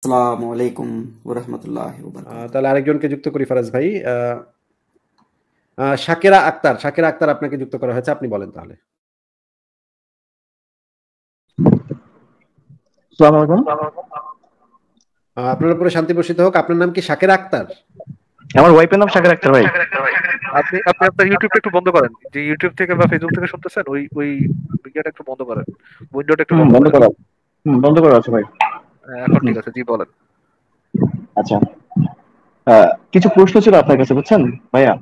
আসসালামু আলাইকুম ওয়া রাহমাতুল্লাহি ওয়া বারাকাতুহু তাহলে আরেকজনকে যুক্ত করি ফারাজ ভাই আক্তার আক্তার আপনাকে যুক্ত করা হয়েছে আপনি বলেন তাহলে আসসালামু আলাইকুম আপনার উপরে শান্তি বর্ষিত হোক আপনার নাম কি শাকেরা আক্তার আমার ওয়াইফের নাম শাকের আক্তার ভাই আপনি আপনি আপনার ইউটিউবটা একটু বন্ধ করেন যে ইউটিউব থেকে বা ফেসবুক থেকে শুনতেছেন ওই ওই ভিডিওটা একটু বন্ধ করেন উইন্ডোটা একটু বন্ধ করেন বন্ধ করা আছে ভাই এখন হ্যাঁ, ঠিক আছে জি বলেন আচ্ছা কিছু প্রশ্ন ছিল আপনার কাছে বুঝছেন ভাইয়া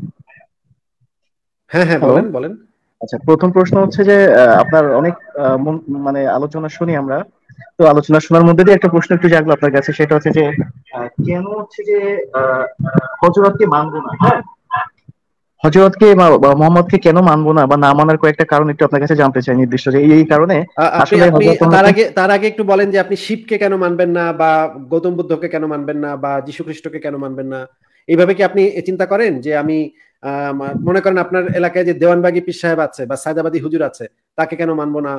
হ্যাঁ হ্যাঁ বলেন বলেন আচ্ছা প্রথম প্রশ্ন হচ্ছে যে আপনার অনেক মানে আলোচনা শুনি আমরা তো আলোচনা শোনার মধ্যে দিয়ে একটা প্রশ্ন একটু জাগলো আপনার কাছে সেটা হচ্ছে যে কেন হচ্ছে যে হজরতকে মানবো না হ্যাঁ? হজরতকে মোহাম্মদকে কেন মানবো না বা না মানার কয়েকটা কারণ একটু আপনার কাছে জানতে চাই নির্দিষ্ট যে এই কারণে আসলে তার আগে তার আগে একটু বলেন যে আপনি শিবকে কেন মানবেন না বা গৌতম বুদ্ধকে কেন মানবেন না বা যীশু খ্রিস্টকে কেন মানবেন না এইভাবে কি আপনি চিন্তা করেন যে আমি মনে করেন আপনার এলাকায় যে দেওয়ানবাগি পীর সাহেব আছে বা সায়দাবাদী হুজুর আছে তাকে কেন মানবো না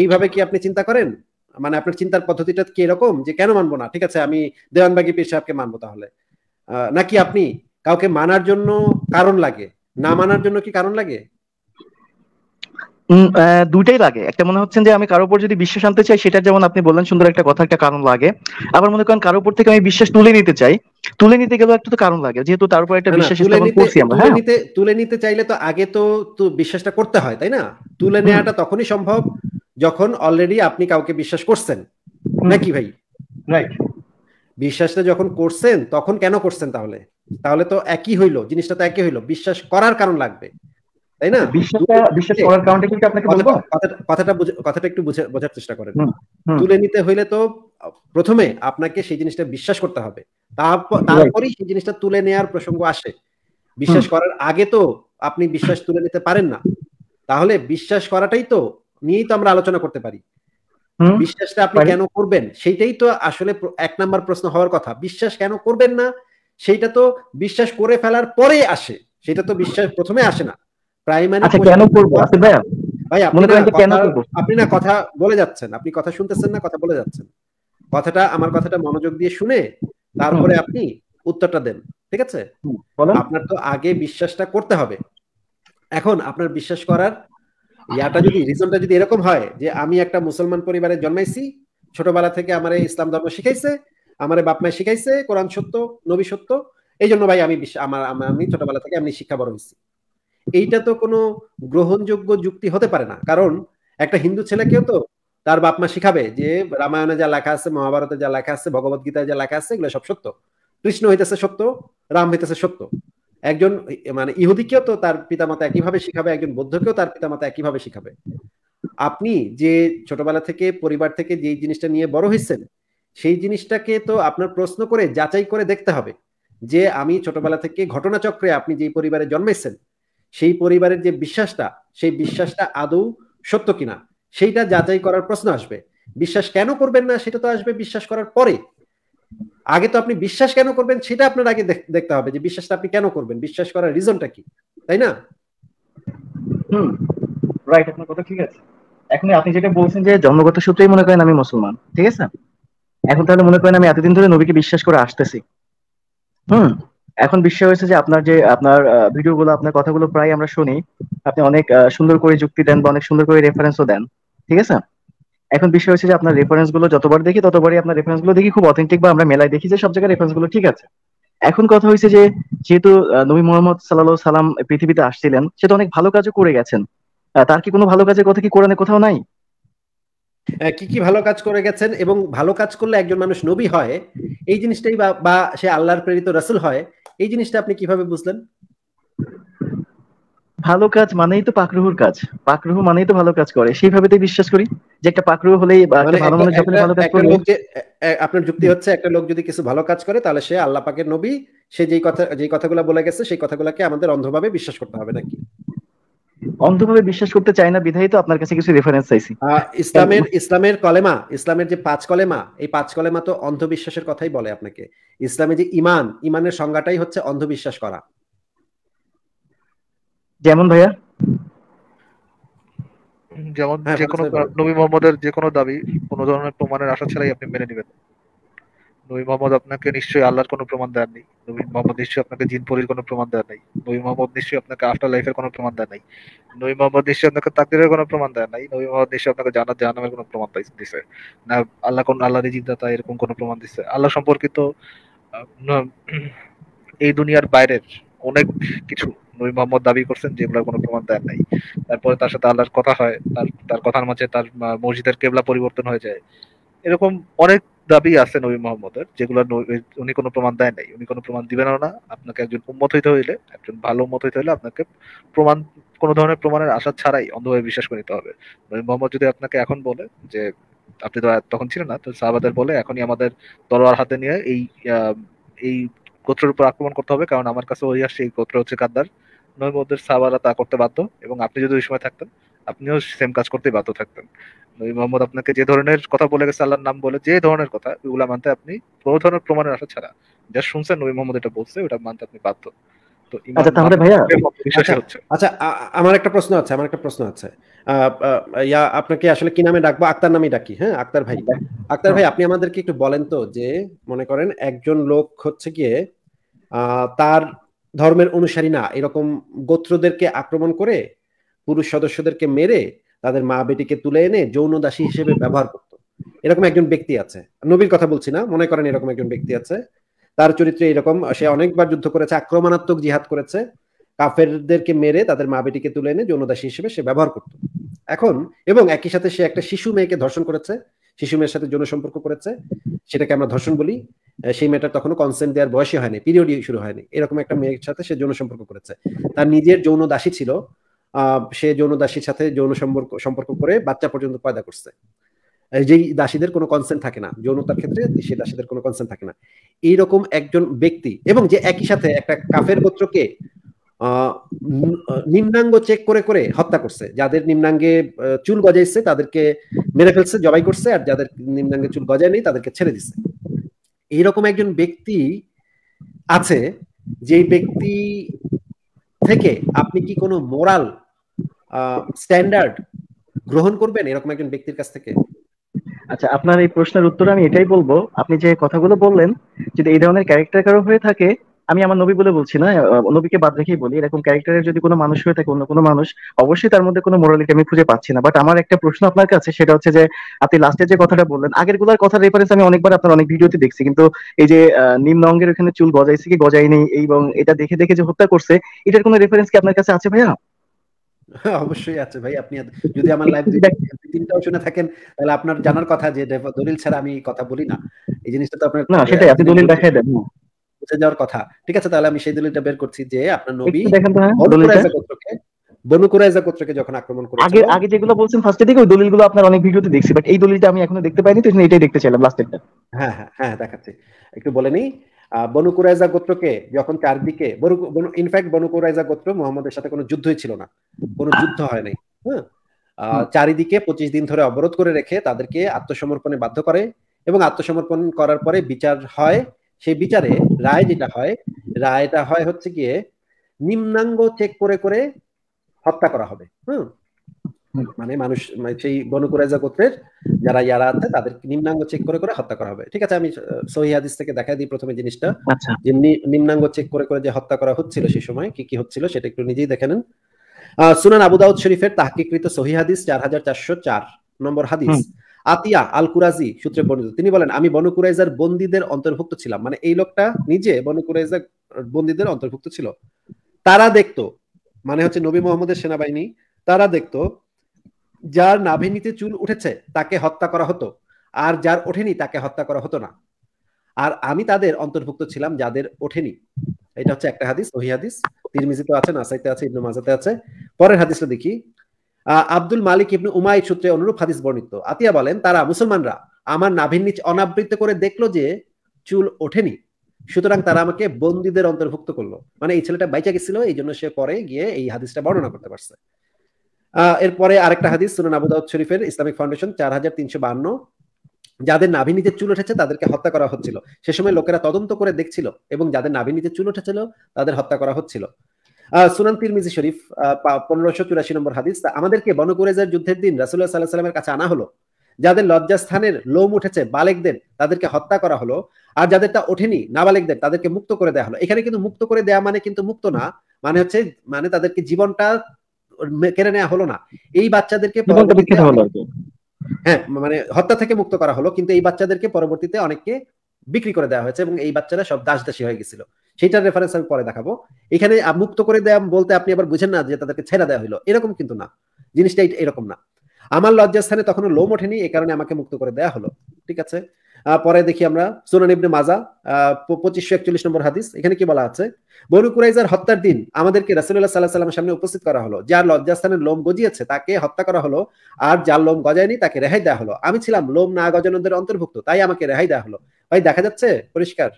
এইভাবে কি আপনি চিন্তা করেন মানে আপনার চিন্তার পদ্ধতিটা কি এরকম যে কেন মানবো না ঠিক আছে আমি দেওয়ানবাগি পীর সাহেবকে মানবো তাহলে নাকি আপনি কাউকে মানার জন্য কারণ লাগে না মানার জন্য কি কারণ লাগে দুইটাই লাগে একটা মনে হচ্ছে যে আমি কারোর উপর যদি বিশ্বাস আনতে চাই সেটা যেমন আপনি বললেন সুন্দর একটা কথা একটা কারণ লাগে আবার মনে করেন কারোর উপর থেকে আমি বিশ্বাস তুলে নিতে চাই তুলে নিতে গেলেও একটা তো কারণ লাগে যেহেতু তার উপর একটা বিশ্বাস তুলে হ্যাঁ। নিতে তুলে নিতে চাইলে তো আগে তো বিশ্বাসটা করতে হয় তাই না তুলে নেওয়াটা তখনই সম্ভব যখন অলরেডি আপনি কাউকে বিশ্বাস করছেন নাকি ভাই রাইট বিশ্বাসটা যখন করছেন তখন কেন করছেন তাহলে তাহলে তো একই হইলো জিনিসটা তো একই হইলো বিশ্বাস করার কারণ লাগবে তাই না কথাটা কথাটা একটু বোঝার চেষ্টা করেন তুলে নিতে হইলে তো প্রথমে আপনাকে সেই জিনিসটা বিশ্বাস করতে হবে তারপরই সেই জিনিসটা তুলে নেয়ার প্রসঙ্গ আসে বিশ্বাস করার আগে তো আপনি বিশ্বাস তুলে নিতে পারেন না তাহলে বিশ্বাস করাটাই তো নিয়েই তো আমরা আলোচনা করতে পারি বিশ্বাসটা আপনি কেন করবেন সেইটাই তো আসলে এক নাম্বার প্রশ্ন হওয়ার কথা বিশ্বাস কেন করবেন না সেইটা তো বিশ্বাস করে ফেলার পরে আসে সেটা তো বিশ্বাস প্রথমে আসে না প্রাইমারি আচ্ছা, কেন আচ্ছা, করবো আপনি না কথা বলে যাচ্ছেন আপনি কথা শুনতেছেন না কথা বলে যাচ্ছেন কথাটা আমার কথাটা মনোযোগ দিয়ে শুনে তারপরে আপনি উত্তরটা দেন ঠিক আছে আপনার তো আগে বিশ্বাসটা করতে হবে এখন আপনার বিশ্বাস করার ইয়াটা যদি রিজনটা যদি এরকম হয় যে আমি একটা মুসলমান পরিবারে জন্মাইছি ছোটবেলা থেকে আমার ইসলাম ধর্ম শিখাইছে আমার বাপ মায় শিখাইছে কোরআন সত্য নবী সত্য এই জন্য ভাই আমি আমার আমি ছোটবেলা থেকে আমি শিক্ষা বড় হয়েছি এইটা তো কোনো গ্রহণযোগ্য যুক্তি হতে পারে না কারণ একটা হিন্দু ছেলেকেও তো তার বাপ মা শিখাবে যে রামায়ণে যা লেখা আছে মহাভারতে যা লেখা আছে ভগবত গীতায় যা লেখা আছে এগুলো সব সত্য কৃষ্ণ হইতেছে সত্য রাম হইতেছে সত্য একজন মানে ইহুদিকেও তো তার পিতামাতা একইভাবে শিখাবে একজন বৌদ্ধকেও তার পিতামাতা একইভাবে শিখাবে আপনি যে ছোটবেলা থেকে পরিবার থেকে যে জিনিসটা নিয়ে বড় হয়েছেন সেই জিনিসটাকে তো আপনার প্রশ্ন করে যাচাই করে দেখতে হবে যে আমি ছোটবেলা থেকে ঘটনাচক্রে আপনি যে পরিবারে জন্মেছেন সেই পরিবারের যে বিশ্বাসটা সেই বিশ্বাসটা আদৌ সত্য কিনা সেইটা যাচাই করার প্রশ্ন আসবে বিশ্বাস কেন করবেন না সেটা তো আসবে বিশ্বাস করার পরে আগে তো আপনি বিশ্বাস কেন করবেন সেটা আপনার আগে দেখতে হবে যে বিশ্বাসটা আপনি কেন করবেন বিশ্বাস করার রিজনটা কি তাই না রাইট আপনার কথা ঠিক আছে এখন আপনি যেটা বলছেন যে জন্মগত সূত্রেই মনে করেন আমি মুসলমান ঠিক আছে এখন তাহলে মনে করেন আমি এতদিন ধরে নবীকে বিশ্বাস করে আসতেছি হুম এখন বিশ্বাস হয়েছে যে আপনার যে আপনার ভিডিওগুলো আপনার কথাগুলো প্রায় আমরা শুনি আপনি অনেক সুন্দর করে যুক্তি দেন বা অনেক সুন্দর করে রেফারেন্সও দেন ঠিক আছে এখন বিষয় হচ্ছে যে আপনার রেফারেন্স গুলো যতবার দেখি ততবারই আপনার রেফারেন্স গুলো দেখি খুব অথেন্টিক বা আমরা মেলায় দেখি যে সব জায়গায় রেফারেন্স গুলো ঠিক আছে এখন কথা হয়েছে যে যেহেতু নবী মোহাম্মদ সাল্লাহ সাল্লাম পৃথিবীতে আসছিলেন সে তো অনেক ভালো কাজও করে গেছেন তার কি কোনো ভালো কাজের কথা কি কোরআনে কোথাও নাই কি কি ভালো কাজ করে গেছেন এবং ভালো কাজ করলে একজন মানুষ নবী হয় এই জিনিসটাই বা সে আল্লাহর প্রেরিত রাসুল হয় এই জিনিসটা আপনি কিভাবে বুঝলেন ভালো কাজ মানেই তো পাকরুহুর কাজ পাকরুহু মানেই তো ভালো কাজ করে সেইভাবে তো বিশ্বাস করি যে একটা পাকরুহু হলেই মানে ভালো মানুষ যখন ভালো কাজ করে আপনার যুক্তি হচ্ছে একটা লোক যদি কিছু ভালো কাজ করে তাহলে সে আল্লাহ পাকের নবী সে যেই কথা যেই কথাগুলো বলে গেছে সেই কথাগুলোকে আমাদের অন্ধভাবে বিশ্বাস করতে হবে নাকি অন্ধভাবে বিশ্বাস করতে চাই না বিধায়ী তো আপনার কাছে কিছু রেফারেন্স চাইছি ইসলামের ইসলামের কলেমা ইসলামের যে পাঁচ কলেমা এই পাঁচ কলেমা তো অন্ধবিশ্বাসের কথাই বলে আপনাকে ইসলামে যে ইমান ইমানের সংজ্ঞাটাই হচ্ছে অন্ধবিশ্বাস করা যেমন ভাইয়া যেমন হ্যাঁ, যে কোনো নবী মোহাম্মদের যে কোনো দাবি কোনো ধরনের প্রমাণের আশা ছাড়াই আপনি মেনে নেবেন নবী মোহাম্মদ আপনাকে নিশ্চয়ই আল্লাহর কোনো প্রমাণ দেন নাই নবী মোহাম্মদ নিশ্চয়ই আপনাকে জিন পরির কোনো প্রমাণ দেন নাই নবী মোহাম্মদ নিশ্চয়ই আপনাকে আফটার লাইফের কোনো প্রমাণ দেন নাই নবী মোহাম্মদ নিশ্চয়ই আপনাকে তাকদিরের কোনো প্রমাণ দেন নাই নবী মোহাম্মদ নিশ্চয়ই আপনাকে জানাত জাহানামের কোনো প্রমাণ দিছে না আল্লাহ কোন আল্লাহর রিজিদাতা এরকম কোনো প্রমাণ দিছে আল্লাহ সম্পর্কিত এই দুনিয়ার বাইরের অনেক কিছু নবী মোহাম্মদ দাবি করছেন যেগুলোর কোনো প্রমাণ দেন নাই তারপরে তার সাথে আল্লাহর কথা হয় তার তার কথার মাঝে তার মসজিদের কেবলা পরিবর্তন হয়ে যায় এরকম অনেক দাবি আছে নবী মোহাম্মদের যেগুলো উনি কোনো প্রমাণ দেয় নাই উনি কোনো প্রমাণ দিবেন না আপনাকে একজন উন্মত হইতে হইলে একজন ভালো উন্মত হইতে হইলে আপনাকে প্রমাণ কোনো ধরনের প্রমাণের আশা ছাড়াই অন্ধভাবে বিশ্বাস করে নিতে হবে নবী মোহাম্মদ যদি আপনাকে এখন বলে যে আপনি তো তখন ছিলেন না তো সাহাবাদের বলে এখনই আমাদের তলোয়ার হাতে নিয়ে এই এই গোত্রের উপর আক্রমণ করতে হবে কারণ আমার কাছে ওই আসছে এই গোত্র হচ্ছে কাদ্দার ওদের সাবারা তা করতে বাধ্য এবং আপনি যদি ওই সময় থাকতেন আপনিও সেম কাজ করতে বাধ্য থাকতেন নবী মোহাম্মদ আপনাকে যে ধরনের কথা বলে গেছে আল্লাহর নাম বলে যে ধরনের কথা ওগুলা মানতে আপনি কোনো ধরনের প্রমাণের আশা ছাড়া যা শুনছেন নবী মোহাম্মদ এটা বলছে ওটা মানতে আপনি বাধ্য আচ্ছা, আচ্ছা, আচ্ছা আমার একটা প্রশ্ন আছে আমার একটা প্রশ্ন আছে ইয়া আপনাকে আসলে কি নামে ডাকবো আক্তার নামে ডাকি হ্যাঁ আক্তার ভাই আচ্ছা। আক্তার ভাই আপনি আমাদেরকে একটু বলেন তো যে মনে করেন একজন লোক হচ্ছে গিয়ে তার ধর্মের অনুসারী না এরকম গোত্রদেরকে আক্রমণ করে পুরুষ সদস্যদেরকে মেরে তাদের মা বেটিকে তুলে এনে যৌন দাসী হিসেবে ব্যবহার করত এরকম একজন ব্যক্তি আছে নবীর কথা বলছি না মনে করেন এরকম একজন ব্যক্তি আছে তার চরিত্রে এরকম সে অনেকবার যুদ্ধ করেছে আক্রমণাত্মক জিহাদ করেছে কাফেরদেরকে মেরে তাদের মা বেটিকে তুলে এনে যৌন দাসী হিসেবে সে ব্যবহার করত এখন এবং একই সাথে সে একটা শিশু মেয়েকে ধর্ষণ করেছে শিশু মেয়ের সাথে যৌন সম্পর্ক করেছে সেটাকে আমরা ধর্ষণ বলি সেই মেয়েটার তখনও কনসেন্ট দেওয়ার বয়সই হয়নি পিরিয়ডই শুরু হয়নি এরকম একটা মেয়ের সাথে সে যৌন সম্পর্ক করেছে তার নিজের যৌন দাসী ছিল সে যৌন দাসীর সাথে যৌন সম্পর্ক সম্পর্ক করে বাচ্চা পর্যন্ত পয়দা করছে যেই দাসীদের কোনো কনসেন্ট থাকে না যৌনতার ক্ষেত্রে সেই দাসীদের কোনো কনসেন্ট থাকে না এইরকম একজন ব্যক্তি এবং যে একই সাথে একটা কাফের গোত্রকে নিম্নাঙ্গ চেক করে করে হত্যা করছে যাদের নিম্নাঙ্গে চুল গজাইছে তাদেরকে মেরে ফেলছে জবাই করছে আর যাদের নিম্নাঙ্গে চুল গজায় নেই তাদেরকে ছেড়ে দিছে এইরকম একজন ব্যক্তি আছে যেই ব্যক্তি থেকে আপনি কি কোনো মোরাল স্ট্যান্ডার্ড গ্রহণ করবেন এরকম একজন ব্যক্তির কাছ থেকে আচ্ছা আপনার এই প্রশ্নের উত্তর আমি এটাই বলবো আপনি যে কথাগুলো বললেন যদি এই ধরনের ক্যারেক্টার কারো হয়ে থাকে আমি আমার নবী বলে বলছি না নবীকে বাদ রেখেই বলি এরকম ক্যারেক্টারের যদি কোনো মানুষ হয়ে থাকে অন্য কোনো মানুষ অবশ্যই তার মধ্যে কোনো মোরালিটি আমি খুঁজে পাচ্ছি না বাট আমার একটা প্রশ্ন আপনার কাছে সেটা হচ্ছে যে আপনি লাস্টে যে কথাটা বললেন আগের গুলার কথার রেফারেন্স আমি অনেকবার আপনার অনেক ভিডিওতে দেখছি কিন্তু এই যে নিম্ন অঙ্গের ওখানে চুল গজাইছে কি গজাইনি এবং এটা দেখে দেখে যে হত্যা করছে এটার কোনো রেফারেন্স কি আপনার কাছে আছে ভাইয়া অবশ্যই আছে ভাই আপনি যদি আমার লাইভ তিনটাও শুনে থাকেন তাহলে আপনার জানার কথা যে দলিল ছাড়া আমি কথা বলি না এই জিনিসটা তো আপনার না সেটাই আপনি দলিল দেখাই দেন হ্যাঁ। বুঝে যাওয়ার কথা ঠিক আছে তাহলে আমি সেই দলিলটা বের করছি যে আপনার নবী বনু কুরাইজা গোত্রকে যখন আক্রমণ আগে আগে যেগুলো বলছেন ফার্স্টে ওই দলিলগুলো আপনার অনেক ভিডিওতে দেখছি বাট এই দলিলটা আমি এখনো দেখতে পাইনি তো এটাই দেখতে চাইলাম হ্যাঁ হ্যাঁ হ্যাঁ দেখাচ্ছি একটু বলে বনু কুরাইজা গোত্রকে যখন চারদিকে ইনফ্যাক্ট বনু কুরাইজা গোত্র মোহাম্মদের সাথে কোনো যুদ্ধই ছিল না কোনো যুদ্ধ হয় নাই হ্যাঁ চারিদিকে পঁচিশ দিন ধরে অবরোধ করে রেখে তাদেরকে আত্মসমর্পণে বাধ্য করে এবং আত্মসমর্পণ করার পরে বিচার হয় সেই বিচারে রায় যেটা হয় রায়টা হয় হচ্ছে গিয়ে নিম্নাঙ্গ চেক করে করে হত্যা করা হবে হম মানে মানুষ মানে সেই বনকুরাইজা গোত্রের যারা ইয়ারা আছে তাদের নিম্নাঙ্গ চেক করে করে হত্যা করা হবে ঠিক আছে আমি সহি থেকে দেখাই দিই প্রথমে জিনিসটা আচ্ছা। যে নিম্নাঙ্গ চেক করে করে যে হত্যা করা হচ্ছিল সেই সময় কি কি হচ্ছিল সেটা একটু নিজেই দেখে নেন সুনান আবু দাউদ শরীফের তাহকিকৃত সহি চার হাজার চারশো চার নম্বর হাদিস আতিয়া আল কুরাজি সূত্রে বর্ণিত তিনি বলেন আমি বনকুরাইজার বন্দীদের অন্তর্ভুক্ত ছিলাম মানে এই লোকটা নিজে বনকুরাইজার বন্দীদের অন্তর্ভুক্ত ছিল তারা দেখত মানে হচ্ছে নবী মোহাম্মদের সেনাবাহিনী তারা দেখত যার নাভিনীতে চুল উঠেছে তাকে হত্যা করা হতো আর যার ওঠেনি তাকে হত্যা করা হতো না আর আমি তাদের অন্তর্ভুক্ত ছিলাম যাদের ওঠেনি এটা হচ্ছে একটা হাদিস ওহি হাদিস তিরমিজিতে আছে নাসাইতে আছে ইবনু মাজাতে আছে পরের হাদিসটা দেখি আব্দুল মালিক ইবনু উমাই সূত্রে অনুরূপ হাদিস বর্ণিত আতিয়া বলেন তারা মুসলমানরা আমার নাভির নিচ অনাবৃত করে দেখলো যে চুল ওঠেনি সুতরাং তারা আমাকে বন্দীদের অন্তর্ভুক্ত করলো মানে এই ছেলেটা বাইচা গেছিল এই জন্য সে পরে গিয়ে এই হাদিসটা বর্ণনা করতে পারছে এরপরে আরেকটা হাদিস সুনান আবু দাউদ শরীফের ইসলামিক ফাউন্ডেশন চার হাজার তিনশো বান্ন যাদের নাভি নিচে চুল উঠেছে তাদেরকে হত্যা করা হচ্ছিল সে সময় লোকেরা তদন্ত করে দেখছিল এবং যাদের নাভি নিচে চুল উঠেছিল তাদের হত্যা করা হচ্ছিল সুনান তিরমিজি শরীফ পনেরোশো চুরাশি নম্বর হাদিস আমাদেরকে বনকুরেজের যুদ্ধের দিন রাসুল্লাহ সাল্লাহ সাল্লামের কাছে আনা হলো যাদের লজ্জাস্থানের লোম উঠেছে বালেকদের তাদেরকে হত্যা করা হলো আর যাদের তা ওঠেনি নাবালেকদের তাদেরকে মুক্ত করে দেওয়া হলো এখানে কিন্তু মুক্ত করে দেয়া মানে কিন্তু মুক্ত না মানে হচ্ছে মানে তাদেরকে জীবনটা কেড়ে নেওয়া হলো না এই বাচ্চাদেরকে হ্যাঁ মানে হত্যা থেকে মুক্ত করা হলো কিন্তু এই বাচ্চাদেরকে পরবর্তীতে অনেককে বিক্রি করে দেওয়া হয়েছে এবং এই বাচ্চারা সব দাস দাসী হয়ে গেছিল সেটার রেফারেন্স আমি পরে দেখাবো এখানে মুক্ত করে দেয় বলতে আপনি আবার বুঝেন না যে তাদেরকে ছেড়া দেওয়া হলো এরকম কিন্তু না জিনিসটা এরকম না আমার লজ্জার স্থানে তখন লোম ওঠেনি এ কারণে আমাকে মুক্ত করে দেয়া হলো ঠিক আছে পরে দেখি আমরা সুনান ইবনে মাজা পঁচিশশো একচল্লিশ নম্বর হাদিস এখানে কি বলা আছে বনু কুরাইজার হত্যার দিন আমাদেরকে রাসুল্লাহ সাল্লাহ সাল্লামের সামনে উপস্থিত করা হলো যার স্থানের লোম গজিয়েছে তাকে হত্যা করা হলো আর যার লোম গজায়নি তাকে রেহাই দেওয়া হলো আমি ছিলাম লোম না গজানোদের অন্তর্ভুক্ত তাই আমাকে রেহাই দেওয়া হলো ভাই দেখা যাচ্ছে পরিষ্কার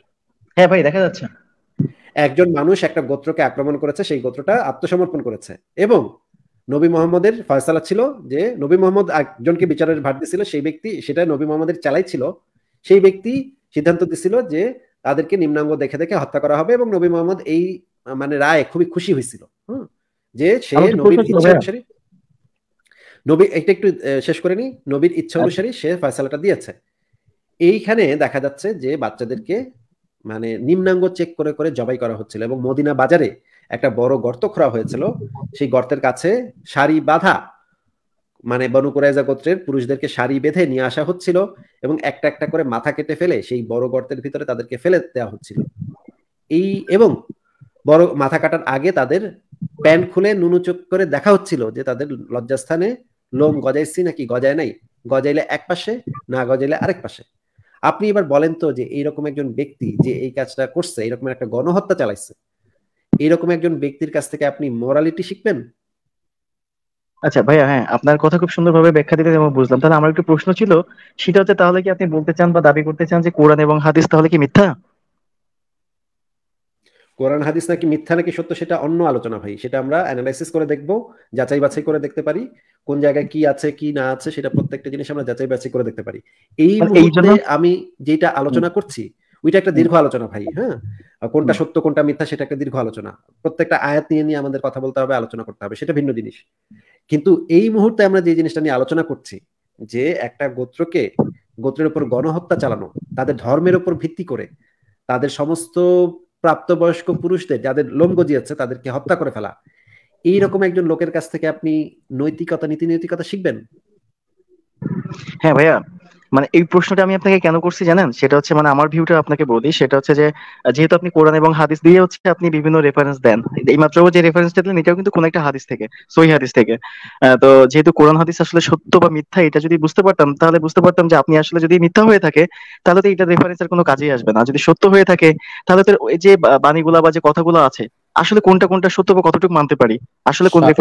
হ্যাঁ ভাই দেখা যাচ্ছে একজন মানুষ একটা গোত্রকে আক্রমণ করেছে সেই গোত্রটা আত্মসমর্পণ করেছে এবং নবী মোহাম্মদের ফয়সালা ছিল যে নবী মোহাম্মদ একজনকে বিচারের ভার দিয়েছিল সেই ব্যক্তি সেটা নবী মোহাম্মদের চালাই ছিল সেই ব্যক্তি সিদ্ধান্ত দিছিল যে তাদেরকে নিম্নাঙ্গ দেখে দেখে হত্যা করা হবে এবং নবী মোহাম্মদ এই মানে রায় খুবই খুশি হয়েছিল যে সে নবীর ইচ্ছা অনুসারী নবী এটা একটু শেষ করে নি নবীর ইচ্ছা আচ্ছা। অনুসারী সে ফয়সালাটা দিয়েছে এইখানে দেখা যাচ্ছে যে বাচ্চাদেরকে মানে নিম্নাঙ্গ চেক করে করে জবাই করা হচ্ছিল এবং মদিনা বাজারে একটা বড় গর্ত খোঁড়া হয়েছিল সেই গর্তের কাছে শাড়ি বাঁধা মানে বনুকুরাইজা গোত্রের পুরুষদেরকে শাড়ি বেঁধে নিয়ে আসা হচ্ছিল এবং একটা একটা করে মাথা কেটে ফেলে সেই বড় গর্তের ভিতরে তাদেরকে ফেলে দেওয়া হচ্ছিল এই এবং বড় মাথা কাটার আগে তাদের প্যান্ট খুলে নুনু চোখ করে দেখা হচ্ছিল যে তাদের লজ্জাস্থানে লোম গজাইছি নাকি গজায় নাই গজাইলে এক পাশে না গজাইলে আরেক পাশে আপনি এবার বলেন তো যে এইরকম একজন ব্যক্তি যে এই কাজটা করছে এরকম একটা গণহত্যা চালাইছে এইরকম একজন ব্যক্তির কাছ থেকে আপনি মোরালিটি শিখবেন আচ্ছা ভাইয়া হ্যাঁ আপনার কথা খুব সুন্দরভাবে ব্যাখ্যা দিতে আমি বুঝলাম তাহলে আমার একটু প্রশ্ন ছিল সেটা হচ্ছে তাহলে কি আপনি বলতে চান বা দাবি করতে চান যে কোরআন এবং হাদিস তাহলে কি মিথ্যা কোরআন হাদিস নাকি মিথ্যা নাকি সত্য সেটা অন্য আলোচনা ভাই সেটা আমরা অ্যানালাইসিস করে দেখব যাচাই বাছাই করে দেখতে পারি কোন জায়গায় কি আছে কি না আছে সেটা প্রত্যেকটা জিনিস আমরা যাচাই বাছাই করে দেখতে পারি এই মানে মুহূর্তে আমি যেটা আলোচনা করছি ওইটা একটা দীর্ঘ আলোচনা ভাই হ্যাঁ কোনটা সত্য কোনটা মিথ্যা সেটা একটা দীর্ঘ আলোচনা প্রত্যেকটা আয়াত নিয়ে নিয়ে আমাদের কথা বলতে হবে আলোচনা করতে হবে সেটা ভিন্ন জিনিস কিন্তু এই মুহূর্তে আমরা যে জিনিসটা নিয়ে আলোচনা করছি যে একটা গোত্রকে গোত্রের উপর গণহত্যা চালানো তাদের ধর্মের উপর ভিত্তি করে তাদের সমস্ত প্রাপ্তবয়স্ক পুরুষদের যাদের লোম আছে তাদেরকে হত্যা করে ফেলা এই রকম একজন লোকের কাছ থেকে আপনি নৈতিকতা নীতি নৈতিকতা শিখবেন হ্যাঁ ভাইয়া মানে এই প্রশ্নটা আমি আপনাকে কেন করছি জানেন সেটা হচ্ছে মানে আমার ভিউটা আপনাকে বলি সেটা হচ্ছে যে যেহেতু আপনি কোরআন এবং হাদিস দিয়ে হচ্ছে আপনি বিভিন্ন রেফারেন্স দেন এই মাত্র যে রেফারেন্সটা দিলেন এটাও কিন্তু কোন একটা হাদিস থেকে সই হাদিস থেকে তো যেহেতু কোরআন হাদিস আসলে সত্য বা মিথ্যা এটা যদি বুঝতে পারতাম তাহলে বুঝতে পারতাম যে আপনি আসলে যদি মিথ্যা হয়ে থাকে তাহলে তো এটা রেফারেন্স এর কোনো কাজেই আসবে না যদি সত্য হয়ে থাকে তাহলে তো যে বাণীগুলা বা যে কথাগুলো আছে আসলে কোনটা কোনটা সত্য বা কতটুকু মানতে পারি আসলে কোন